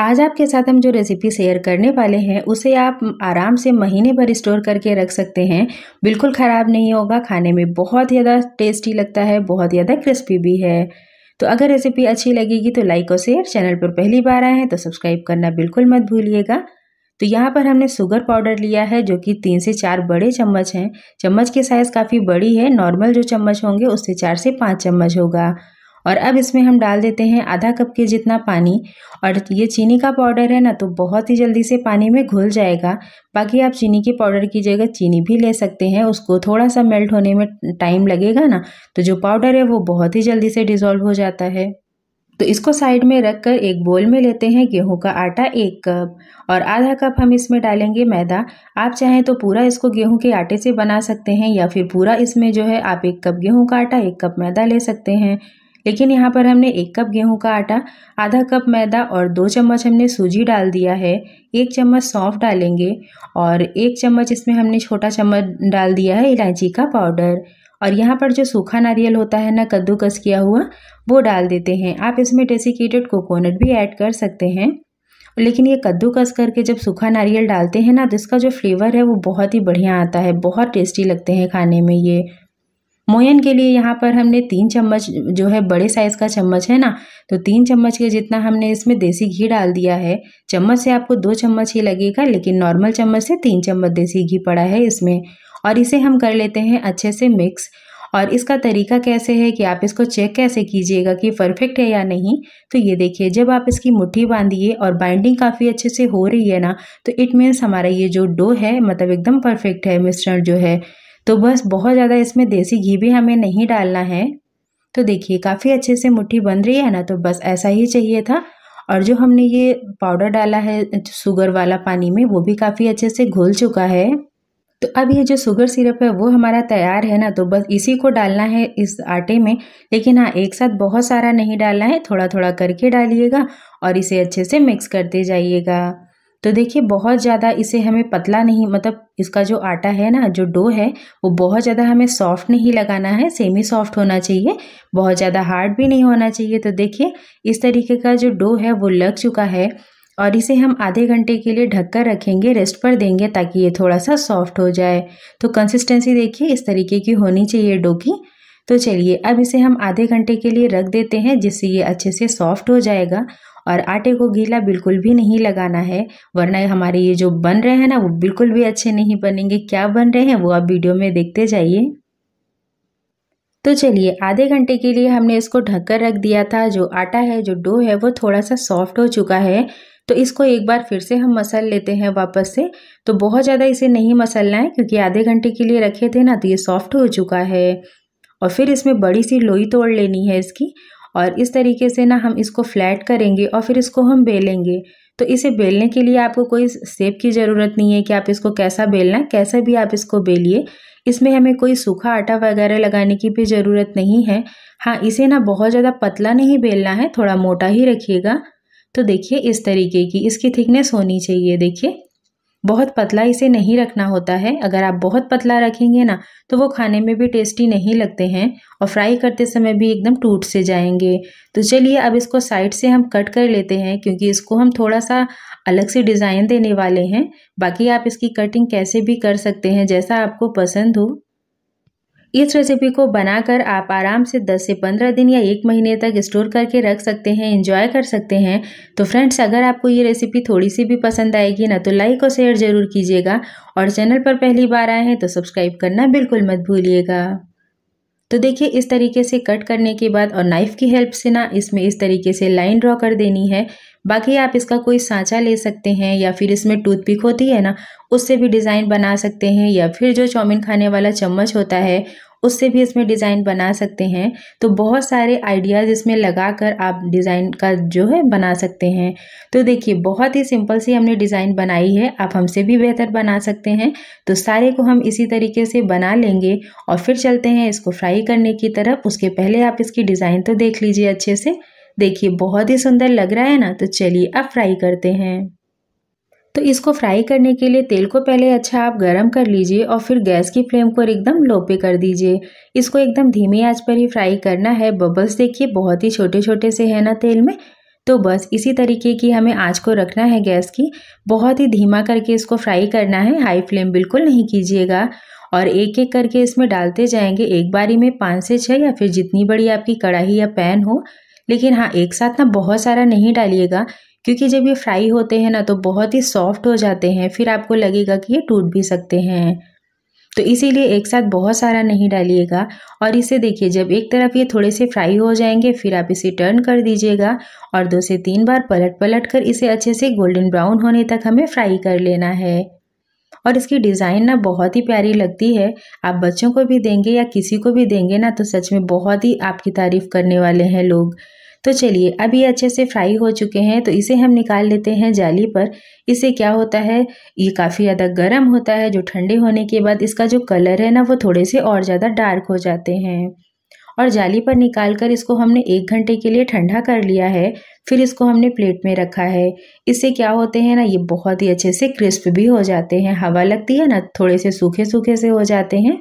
आज आपके साथ हम जो रेसिपी शेयर करने वाले हैं उसे आप आराम से महीने भर स्टोर करके रख सकते हैं बिल्कुल ख़राब नहीं होगा खाने में बहुत ज़्यादा टेस्टी लगता है बहुत ज़्यादा क्रिस्पी भी है तो अगर रेसिपी अच्छी लगेगी तो लाइक और शेयर चैनल पर पहली बार आए हैं तो सब्सक्राइब करना बिल्कुल मत भूलिएगा तो यहाँ पर हमने शुगर पाउडर लिया है जो कि तीन से चार बड़े चम्मच हैं चम्मच की साइज़ काफ़ी बड़ी है नॉर्मल जो चम्मच होंगे उससे चार से पाँच चम्मच होगा और अब इसमें हम डाल देते हैं आधा कप के जितना पानी और ये चीनी का पाउडर है ना तो बहुत ही जल्दी से पानी में घुल जाएगा बाकी आप चीनी के पाउडर की जगह चीनी भी ले सकते हैं उसको थोड़ा सा मेल्ट होने में टाइम लगेगा ना तो जो पाउडर है वो बहुत ही जल्दी से डिज़ोल्व हो जाता है तो इसको साइड में रख कर एक बोल में लेते हैं गेहूं का आटा एक कप और आधा कप हम इसमें डालेंगे मैदा आप चाहें तो पूरा इसको गेहूं के आटे से बना सकते हैं या फिर पूरा इसमें जो है आप एक कप गेहूं का आटा एक कप मैदा ले सकते हैं लेकिन यहाँ पर हमने एक कप गेहूं का आटा आधा कप मैदा और दो चम्मच हमने सूजी डाल दिया है एक चम्मच सौंफ डालेंगे और एक चम्मच इसमें हमने छोटा चम्मच डाल दिया है इलायची का पाउडर और यहाँ पर जो सूखा नारियल होता है ना कद्दूकस किया हुआ वो डाल देते हैं आप इसमें डेसिकेटेड कोकोनट भी ऐड कर सकते हैं लेकिन ये कद्दूकस करके जब सूखा नारियल डालते हैं ना तो इसका जो फ्लेवर है वो बहुत ही बढ़िया आता है बहुत टेस्टी लगते हैं खाने में ये मोयन के लिए यहाँ पर हमने तीन चम्मच जो है बड़े साइज़ का चम्मच है ना तो तीन चम्मच के जितना हमने इसमें देसी घी डाल दिया है चम्मच से आपको दो चम्मच ही लगेगा लेकिन नॉर्मल चम्मच से तीन चम्मच देसी घी पड़ा है इसमें और इसे हम कर लेते हैं अच्छे से मिक्स और इसका तरीका कैसे है कि आप इसको चेक कैसे कीजिएगा कि परफेक्ट है या नहीं तो ये देखिए जब आप इसकी मुट्ठी बांधिए और बाइंडिंग काफ़ी अच्छे से हो रही है ना तो इट मीन्स हमारा ये जो डो है मतलब एकदम परफेक्ट है मिश्रण जो है तो बस बहुत ज़्यादा इसमें देसी घी भी हमें नहीं डालना है तो देखिए काफ़ी अच्छे से मुट्ठी बन रही है ना तो बस ऐसा ही चाहिए था और जो हमने ये पाउडर डाला है शुगर वाला पानी में वो भी काफ़ी अच्छे से घुल चुका है तो अब ये जो शुगर सिरप है वो हमारा तैयार है ना तो बस इसी को डालना है इस आटे में लेकिन हाँ एक साथ बहुत सारा नहीं डालना है थोड़ा थोड़ा करके डालिएगा और इसे अच्छे से मिक्स करते जाइएगा तो देखिए बहुत ज़्यादा इसे हमें पतला नहीं मतलब इसका जो आटा है ना जो डो है वो बहुत ज़्यादा हमें सॉफ्ट नहीं लगाना है सेमी सॉफ्ट होना चाहिए बहुत ज़्यादा हार्ड भी नहीं होना चाहिए तो देखिए इस तरीके का जो डो है वो लग चुका है और इसे हम आधे घंटे के लिए ढककर रखेंगे रेस्ट पर देंगे ताकि ये थोड़ा सा सॉफ्ट हो जाए तो कंसिस्टेंसी देखिए इस तरीके की होनी चाहिए डो की तो चलिए अब इसे हम आधे घंटे के लिए रख देते हैं जिससे ये अच्छे से सॉफ्ट हो जाएगा और आटे को गीला बिल्कुल भी नहीं लगाना है वरना हमारे ये जो बन रहे हैं ना वो बिल्कुल भी अच्छे नहीं बनेंगे क्या बन रहे हैं वो आप वीडियो में देखते जाइए तो चलिए आधे घंटे के लिए हमने इसको ढककर रख दिया था जो आटा है जो डो है वो थोड़ा सा सॉफ्ट हो चुका है तो इसको एक बार फिर से हम मसल लेते हैं वापस से तो बहुत ज़्यादा इसे नहीं मसलना है क्योंकि आधे घंटे के लिए रखे थे ना तो ये सॉफ्ट हो चुका है और फिर इसमें बड़ी सी लोई तोड़ लेनी है इसकी और इस तरीके से ना हम इसको फ्लैट करेंगे और फिर इसको हम बेलेंगे तो इसे बेलने के लिए आपको कोई सेप की ज़रूरत नहीं है कि आप इसको कैसा बेलना है कैसे भी आप इसको बेलिए इसमें हमें कोई सूखा आटा वगैरह लगाने की भी ज़रूरत नहीं है हाँ इसे ना बहुत ज़्यादा पतला नहीं बेलना है थोड़ा मोटा ही रखिएगा तो देखिए इस तरीके की इसकी थिकनेस होनी चाहिए देखिए बहुत पतला इसे नहीं रखना होता है अगर आप बहुत पतला रखेंगे ना तो वो खाने में भी टेस्टी नहीं लगते हैं और फ्राई करते समय भी एकदम टूट से जाएंगे तो चलिए अब इसको साइड से हम कट कर लेते हैं क्योंकि इसको हम थोड़ा सा अलग से डिज़ाइन देने वाले हैं बाकी आप इसकी कटिंग कैसे भी कर सकते हैं जैसा आपको पसंद हो इस रेसिपी को बनाकर आप आराम से 10 से 15 दिन या एक महीने तक स्टोर करके रख सकते हैं इंजॉय कर सकते हैं तो फ्रेंड्स अगर आपको ये रेसिपी थोड़ी सी भी पसंद आएगी ना तो लाइक और शेयर ज़रूर कीजिएगा और चैनल पर पहली बार आए हैं तो सब्सक्राइब करना बिल्कुल मत भूलिएगा तो देखिए इस तरीके से कट करने के बाद और नाइफ़ की हेल्प से ना इसमें इस तरीके से लाइन ड्रॉ कर देनी है बाकी आप इसका कोई सांचा ले सकते हैं या फिर इसमें टूथपिक होती है ना उससे भी डिज़ाइन बना सकते हैं या फिर जो चाउमिन खाने वाला चम्मच होता है उससे भी इसमें डिज़ाइन बना सकते हैं तो बहुत सारे आइडियाज़ इसमें लगा कर आप डिज़ाइन का जो है बना सकते हैं तो देखिए बहुत ही सिंपल सी हमने डिज़ाइन बनाई है आप हमसे भी बेहतर बना सकते हैं तो सारे को हम इसी तरीके से बना लेंगे और फिर चलते हैं इसको फ्राई करने की तरफ उसके पहले आप इसकी डिज़ाइन तो देख लीजिए अच्छे से देखिए बहुत ही सुंदर लग रहा है ना तो चलिए अब फ्राई करते हैं तो इसको फ्राई करने के लिए तेल को पहले अच्छा आप गरम कर लीजिए और फिर गैस की फ्लेम को एकदम लो पे कर दीजिए इसको एकदम धीमी आंच पर ही फ्राई करना है बबल्स देखिए बहुत ही छोटे छोटे से है ना तेल में तो बस इसी तरीके की हमें आँच को रखना है गैस की बहुत ही धीमा करके इसको फ्राई करना है हाई फ्लेम बिल्कुल नहीं कीजिएगा और एक एक करके इसमें डालते जाएंगे एक बारी में पाँच से छः या फिर जितनी बड़ी आपकी कढ़ाई या पैन हो लेकिन हाँ एक साथ ना बहुत सारा नहीं डालिएगा क्योंकि जब ये फ्राई होते हैं ना तो बहुत ही सॉफ्ट हो जाते हैं फिर आपको लगेगा कि ये टूट भी सकते हैं तो इसीलिए एक साथ बहुत सारा नहीं डालिएगा और इसे देखिए जब एक तरफ ये थोड़े से फ्राई हो जाएंगे फिर आप इसे टर्न कर दीजिएगा और दो से तीन बार पलट पलट कर इसे अच्छे से गोल्डन ब्राउन होने तक हमें फ्राई कर लेना है और इसकी डिज़ाइन ना बहुत ही प्यारी लगती है आप बच्चों को भी देंगे या किसी को भी देंगे ना तो सच में बहुत ही आपकी तारीफ़ करने वाले हैं लोग तो चलिए अब ये अच्छे से फ्राई हो चुके हैं तो इसे हम निकाल लेते हैं जाली पर इससे क्या होता है ये काफ़ी ज़्यादा गर्म होता है जो ठंडे होने के बाद इसका जो कलर है ना वो थोड़े से और ज़्यादा डार्क हो जाते हैं और जाली पर निकाल कर इसको हमने एक घंटे के लिए ठंडा कर लिया है फिर इसको हमने प्लेट में रखा है इससे क्या होते हैं ना ये बहुत ही अच्छे से क्रिस्प भी हो जाते हैं हवा लगती है ना थोड़े से सूखे सूखे से हो जाते हैं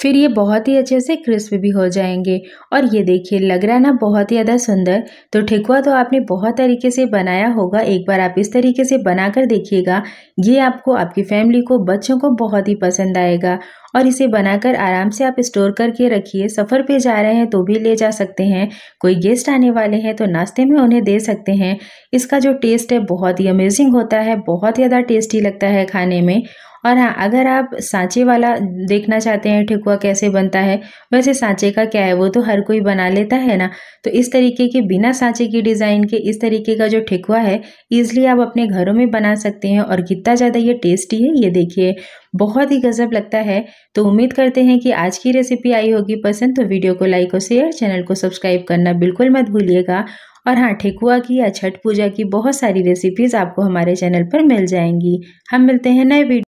फिर ये बहुत ही अच्छे से क्रिस्प भी हो जाएंगे और ये देखिए लग रहा है ना बहुत ही ज़्यादा सुंदर तो ठेकुआ तो आपने बहुत तरीके से बनाया होगा एक बार आप इस तरीके से बना कर देखिएगा ये आपको आपकी फैमिली को बच्चों को बहुत ही पसंद आएगा और इसे बनाकर आराम से आप स्टोर करके रखिए सफ़र पे जा रहे हैं तो भी ले जा सकते हैं कोई गेस्ट आने वाले हैं तो नाश्ते में उन्हें दे सकते हैं इसका जो टेस्ट है बहुत ही अमेजिंग होता है बहुत ज़्यादा टेस्टी लगता है खाने में और हाँ अगर आप सांचे वाला देखना चाहते हैं ठेकुआ कैसे बनता है वैसे सांचे का क्या है वो तो हर कोई बना लेता है ना तो इस तरीके के बिना सांचे की डिज़ाइन के इस तरीके का जो ठेकुआ है ईजिली आप अपने घरों में बना सकते हैं और कितना ज़्यादा ये टेस्टी है ये देखिए बहुत ही गजब लगता है तो उम्मीद करते हैं कि आज की रेसिपी आई होगी पसंद तो वीडियो को लाइक और शेयर चैनल को सब्सक्राइब करना बिल्कुल मत भूलिएगा और हाँ ठेकुआ की या छठ पूजा की बहुत सारी रेसिपीज़ आपको हमारे चैनल पर मिल जाएंगी हम मिलते हैं नए वीडियो